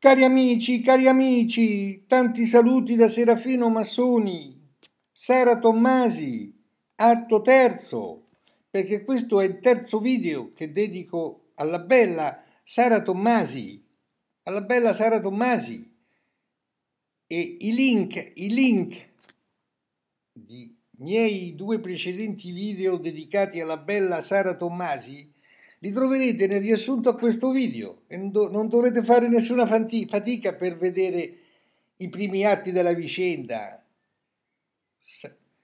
Cari amici, cari amici, tanti saluti da Serafino Massoni, Sara Tommasi, atto terzo, perché questo è il terzo video che dedico alla bella Sara Tommasi, alla bella Sara Tommasi. E i link, i link di miei due precedenti video dedicati alla bella Sara Tommasi li troverete nel riassunto a questo video e non dovrete fare nessuna fatica per vedere i primi atti della vicenda.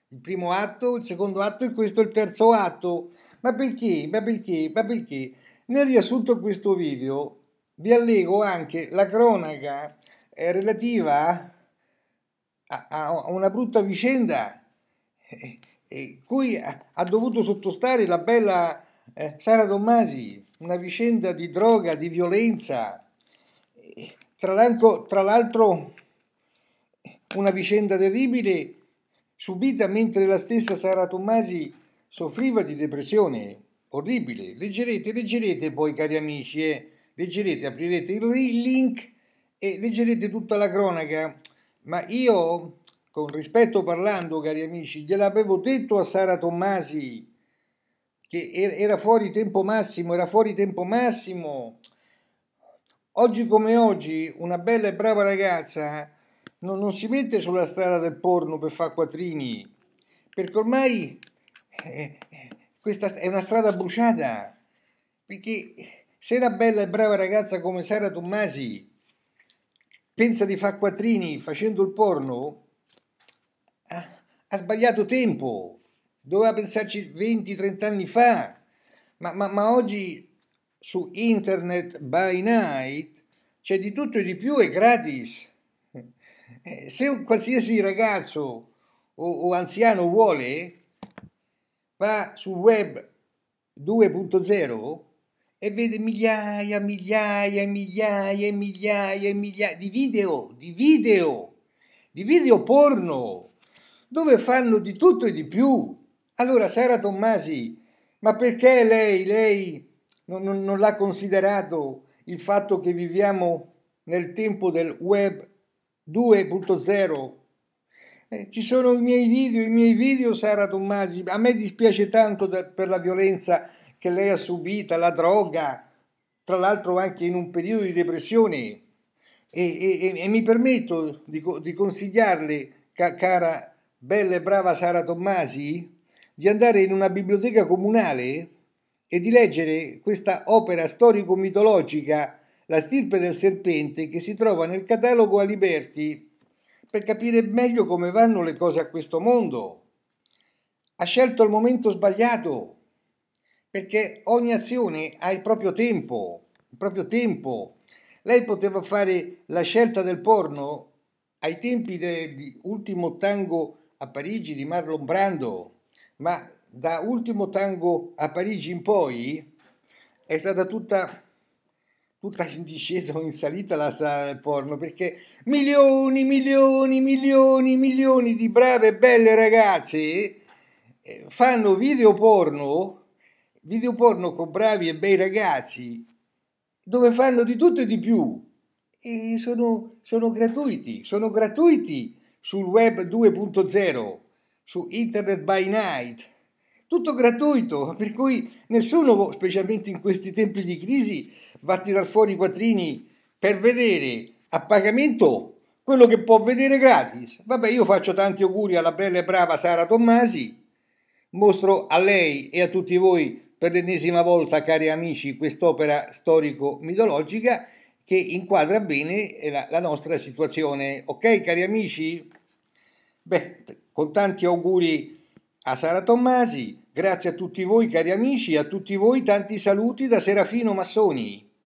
Il primo atto, il secondo atto e questo è il terzo atto. Ma perché? Ma perché? Ma perché? Nel riassunto a questo video vi allego anche la cronaca eh, relativa a, una brutta vicenda eh, eh, cui ha dovuto sottostare la bella eh, Sara Tommasi, una vicenda di droga, di violenza, eh, tra l'altro, tra l'altro una vicenda terribile subita mentre la stessa Sara Tommasi soffriva di depressione, orribile. Leggerete, leggerete poi cari amici, eh, leggerete, aprirete il link e leggerete tutta la cronaca, ma io con rispetto parlando, cari amici, gliel'avevo detto a Sara Tommasi che er-, era fuori tempo massimo, era fuori tempo massimo. Oggi come oggi una bella e brava ragazza non, non si mette sulla strada del porno per fare quattrini, perché ormai eh, eh questa è una strada bruciata, perché se una bella e brava ragazza come Sara Tommasi pensa di fare quattrini facendo il porno, ha, ha sbagliato tempo doveva pensarci 20-30 anni fa, ma, ma, ma oggi su internet by night c'è di tutto e di più e gratis. Eh, se un qualsiasi ragazzo o, o anziano vuole, va sul web 2.0 e vede migliaia, migliaia e migliaia e migliaia e migliaia di video, di video, di video porno, dove fanno di tutto e di più. Allora, Sara Tommasi, ma perché lei, lei non, non, non l'ha considerato il fatto che viviamo nel tempo del web 2.0? Eh, ci sono i miei video, i miei video, Sara Tommasi, a me dispiace tanto da, per la violenza che lei ha subita, la droga, tra l'altro anche in un periodo di depressione. E, e, e mi permetto di, di consigliarle, ca, cara bella e brava Sara Tommasi, di andare in una biblioteca comunale e di leggere questa opera storico-mitologica, La stirpe del serpente, che si trova nel catalogo Aliberti, per capire meglio come vanno le cose a questo mondo. Ha scelto il momento sbagliato, perché ogni azione ha il proprio tempo, il proprio tempo. Lei poteva fare la scelta del porno ai tempi dell'ultimo tango a Parigi di Marlon Brando, ma da ultimo tango a Parigi in poi è stata tutta, tutta in discesa o in salita la sala del porno perché milioni, milioni, milioni, milioni di brave e belle ragazze eh, fanno video porno, video porno con bravi e bei ragazzi dove fanno di tutto e di più e sono, sono gratuiti, sono gratuiti sul web 2.0 su Internet by Night, tutto gratuito, per cui nessuno, specialmente in questi tempi di crisi, va a tirar fuori i quattrini per vedere a pagamento quello che può vedere gratis. Vabbè, io faccio tanti auguri alla bella e brava Sara Tommasi, mostro a lei e a tutti voi per l'ennesima volta, cari amici, quest'opera storico-mitologica che inquadra bene la, la nostra situazione. Ok, cari amici? Beh, con tanti auguri a Sara Tommasi, grazie a tutti voi cari amici, a tutti voi tanti saluti da Serafino Massoni.